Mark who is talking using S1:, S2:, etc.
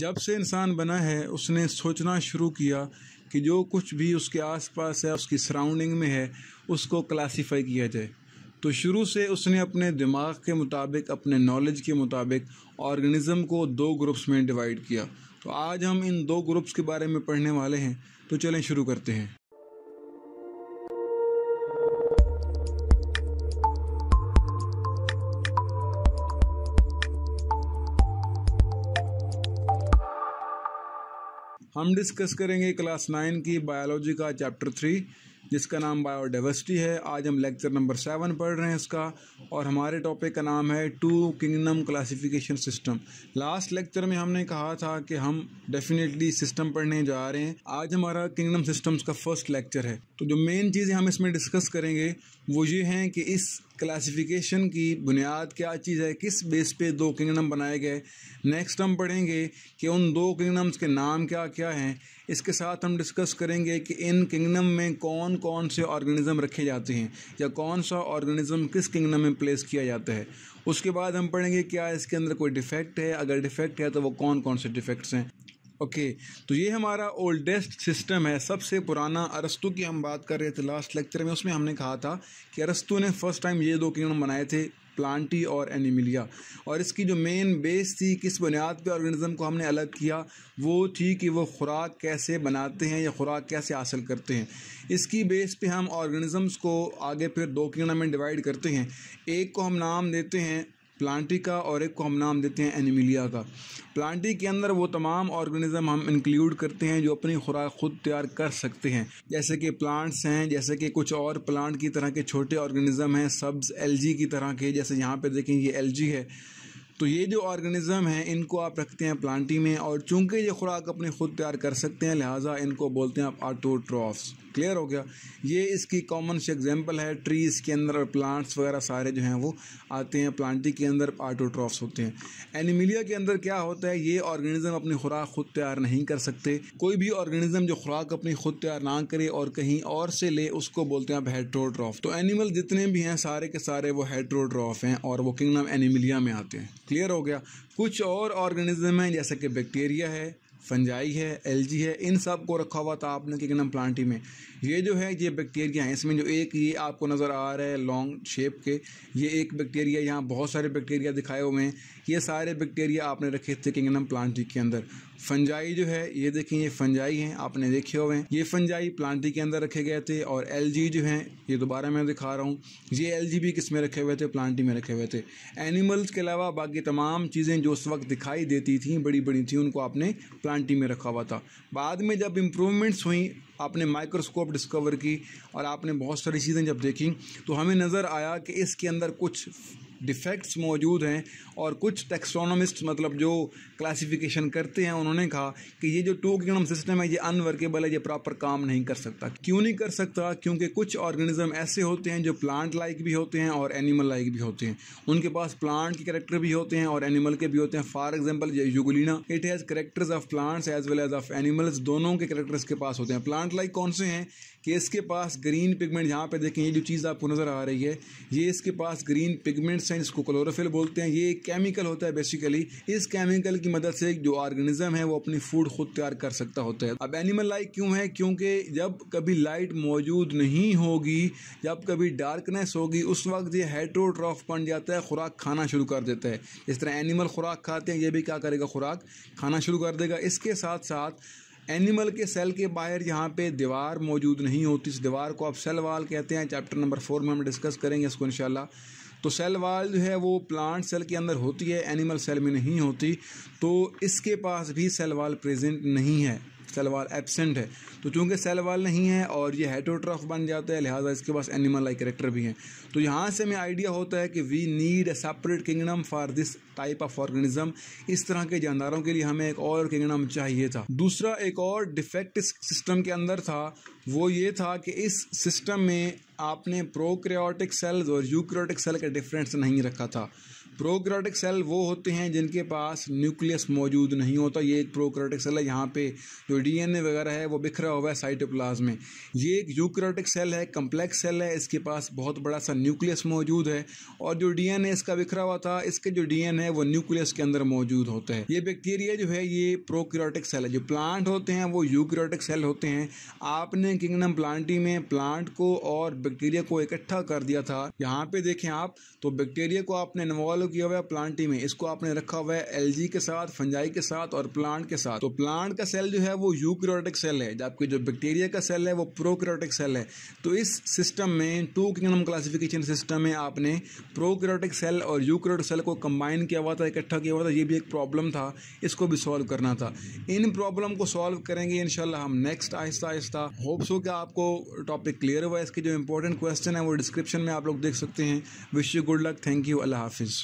S1: जब से इंसान बना है उसने सोचना शुरू किया कि जो कुछ भी उसके आसपास है उसकी सराउंडिंग में है उसको क्लासिफाई किया जाए तो शुरू से उसने अपने दिमाग के मुताबिक अपने नॉलेज के मुताबिक ऑर्गेनिज़म को दो ग्रुप्स में डिवाइड किया तो आज हम इन दो ग्रुप्स के बारे में पढ़ने वाले हैं तो चलें शुरू करते हैं हम डिस्कस करेंगे क्लास नाइन की बायोलॉजी का चैप्टर थ्री जिसका नाम बायोडाइवर्सिटी है आज हम लेक्चर नंबर सेवन पढ़ रहे हैं इसका और हमारे टॉपिक का नाम है two kingdom classification system last lecture में हमने कहा था कि हम डेफिनेटली सिस्टम पढ़ने जा रहे हैं आज हमारा किंगडम सिस्टम्स का फर्स्ट लेक्चर है तो जो मेन चीज़ें हम इसमें डिस्कस करेंगे वो ये हैं कि इस क्लासिफिकेशन की बुनियाद क्या चीज़ है किस बेस पे दो किंगडम बनाए गए नेक्स्ट हम पढ़ेंगे कि उन दो किंगडम्स के नाम क्या क्या हैं इसके साथ हम डिस्कस करेंगे कि इन किंगडम में कौन कौन से ऑर्गेनिज़म रखे जाते हैं या कौन सा ऑर्गेनिज़म किस किंगडम में प्लेस किया जाता है उसके बाद हम पढ़ेंगे क्या इसके अंदर कोई डिफेक्ट है अगर डिफेक्ट है तो वो कौन कौन से डिफेक्ट्स हैं ओके okay, तो ये हमारा ओल्डेस्ट सिस्टम है सबसे पुराना अरस्तु की हम बात कर रहे थे लास्ट लेक्चर में उसमें हमने कहा था कि अरस्तु ने फर्स्ट टाइम ये दो किंगडम बनाए थे प्लांटी और एनिमिलिया और इसकी जो मेन बेस थी किस बुनियाद पर ऑर्गेनिज्म को हमने अलग किया वो थी कि वो खुराक कैसे बनाते हैं या खुराक कैसे हासिल करते हैं इसकी बेस पे हम ऑर्गेनिज़म्स को आगे फिर दो किरण में डिवाइड करते हैं एक को हम नाम देते हैं प्लांटी का और एक को हम नाम देते हैं एनिमिलिया का प्लांटी के अंदर वो तमाम ऑर्गेनिज़म हम इंक्लूड करते हैं जो अपनी खुराक खुद तैयार कर सकते हैं जैसे कि प्लांट्स हैं जैसे कि कुछ और प्लांट की तरह के छोटे ऑर्गेनिज़म हैं सब्ज एलजी की तरह के जैसे यहाँ पर देखें ये एल है तो ये जो ऑर्गेनिज़म हैं इनको आप रखते हैं प्लांटी में और चूंकि ये खुराक अपनी खुद तैयार कर सकते हैं लिहाजा इनको बोलते हैं आप आटोट्रॉफ्स क्लियर हो गया ये इसकी कॉमन सी एग्जाम्पल है ट्रीज़ के अंदर और प्लांट्स वगैरह सारे जो हैं वो आते हैं प्लांटी के अंदर आटोट्रॉफ्स होते हैं एनिमिलिया के अंदर क्या होता है ये ऑर्गेनिज्म अपनी खुराक खुद तैयार नहीं कर सकते कोई भी ऑर्गेनिज्म जो खुराक अपनी खुद तैयार ना करे और कहीं और से ले उसको बोलते हैं आप हेट्रोट्रॉफ तो एनिमल जितने भी हैं सारे के सारे वो हेट्रोट्रॉफ हैं और वो किंगडम एनिमिलिया में आते हैं क्लियर हो गया कुछ और ऑर्गेनिज्म हैं जैसे कि बैक्टीरिया है फंजाई है एलजी है इन सब को रखा हुआ था आपने क्या नाम प्लांटी में ये जो है ये बैक्टीरिया हैं इसमें जो एक ये आपको नज़र आ रहा है लॉन्ग शेप के ये एक बैक्टीरिया यहाँ बहुत सारे बैक्टीरिया दिखाए हुए हैं ये सारे बैक्टीरिया आपने रखे थे किंगनम प्लांटी के अंदर फंजाई जो है ये देखें ये फंजाई हैं आपने देखे हुए हैं ये फंजाई प्लांटी के अंदर रखे गए थे और एल जो हैं ये दोबारा मैं दिखा रहा हूँ ये एल भी किस में रखे हुए थे प्लांटी में रखे हुए थे एनिमल्स के अलावा बाकी तमाम चीज़ें जो उस वक्त दिखाई देती थी बड़ी बड़ी थी उनको आपने आंटी में रखा हुआ था बाद में जब इम्प्रूवमेंट्स हुई आपने माइक्रोस्कोप डिस्कवर की और आपने बहुत सारी चीज़ें जब देखी तो हमें नज़र आया कि इसके अंदर कुछ डिफेक्ट्स मौजूद हैं और कुछ टेक्सोनोमिस्ट मतलब जो क्लासिफिकेशन करते हैं उन्होंने कहा कि ये जो टू किंगडम सिस्टम है ये अनवर्केबल है ये प्रॉपर काम नहीं कर सकता क्यों नहीं कर सकता क्योंकि कुछ ऑर्गेनिज्म ऐसे होते हैं जो प्लांट लाइक भी होते हैं और एनिमल लाइक भी होते हैं उनके पास प्लांट के करेक्टर भी होते हैं और एनिमल के भी होते हैं फॉर एग्जाम्पल ये euglena it has characters of plants as well as of animals दोनों के करेक्टर्स के पास होते हैं प्लांट लाइक कौन से हैं कि इसके पास ग्रीन पिगमेंट यहाँ पे देखें ये जो चीज़ आपको नज़र आ रही है ये इसके पास ग्रीन पिगमेंट्स इंसेंट इसको क्लोरोफिल बोलते हैं ये एक केमिकल होता है बेसिकली इस केमिकल की मदद से जो ऑर्गेनिज्म है वो अपनी फूड खुद तैयार कर सकता होता है अब एनिमल लाइक क्यों है क्योंकि जब कभी लाइट मौजूद नहीं होगी जब कभी डार्कनेस होगी उस वक्त ये हेट्रोट्रॉफ बन जाता है खुराक खाना शुरू कर देता है इस तरह एनिमल खुराक खाते हैं ये भी क्या करेगा खुराक खाना शुरू कर देगा इसके साथ साथ एनिमल के सेल के बाहर यहाँ पे दीवार मौजूद नहीं होती इस दीवार को आप सेल वाल कहते हैं चैप्टर नंबर फोर में हम डिस्कस करेंगे इसको इंशाल्लाह तो सेल वाल जो है वो प्लांट सेल के अंदर होती है एनिमल सेल में नहीं होती तो इसके पास भी सेल वाल प्रेजेंट नहीं है सेल वाल एबसेंट है तो चूंकि सेल वाल नहीं है और ये हेटोट्रॉफ बन जाता है लिहाजा इसके पास एनिमल लाइक करेक्टर भी हैं तो यहाँ से हमें आइडिया होता है कि we need a separate kingdom for this type of organism इस तरह के जानदारों के लिए हमें एक और किंगडम चाहिए था दूसरा एक और डिफेक्ट इस सिस्टम के अंदर था वो ये था कि इस सिस्टम में आपने प्रोक्रियाटिक सेल्स और यूक्रियाटिक सेल का डिफरेंस नहीं रखा था प्रोक्रेटिक सेल वो होते हैं जिनके पास न्यूक्लियस मौजूद नहीं होता ये एक प्रोक्रेटिक सेल है यहाँ पे जो डीएनए वगैरह है वो बिखरा हुआ है साइटोप्लाज में ये एक यूक्रेटिक सेल है कम्प्लेक्स सेल है इसके पास बहुत बड़ा सा न्यूक्लियस मौजूद है और जो डीएनए इसका बिखरा हुआ था इसके जो डीएनए है वो न्यूक्लियस के अंदर मौजूद होता है ये बैक्टीरिया जो है ये प्रोक्रोटिक सेल है जो प्लांट होते हैं वो यूक्रोटिक सेल होते हैं आपने किंगडम प्लांटी में प्लांट को और बैक्टीरिया को इकट्ठा कर दिया था यहाँ पे देखें आप तो बैक्टीरिया को आपने इन्वॉल्व फॉलो किया हुआ है प्लांटी में इसको आपने रखा हुआ है एलजी के साथ फंजाई के साथ और प्लांट के साथ तो प्लांट का सेल जो है वो यूक्रियोटिक सेल है जबकि जो बैक्टीरिया का सेल है वो प्रोक्रोटिक सेल है तो इस सिस्टम में टू किंगडम क्लासिफिकेशन सिस्टम में आपने प्रोक्रियोटिक सेल और यूक्रियोटिक सेल को कंबाइन किया हुआ था इकट्ठा किया हुआ था ये भी एक प्रॉब्लम था इसको भी सॉल्व करना था इन प्रॉब्लम को सॉल्व करेंगे इनशाला हम नेक्स्ट आहिस्ता आहिस्ता होप्स हो कि आपको टॉपिक क्लियर हुआ इसके जो इंपॉर्टेंट क्वेश्चन है वो डिस्क्रिप्शन में आप लोग देख सकते हैं wish you good luck thank you अल्लाह हाफिज़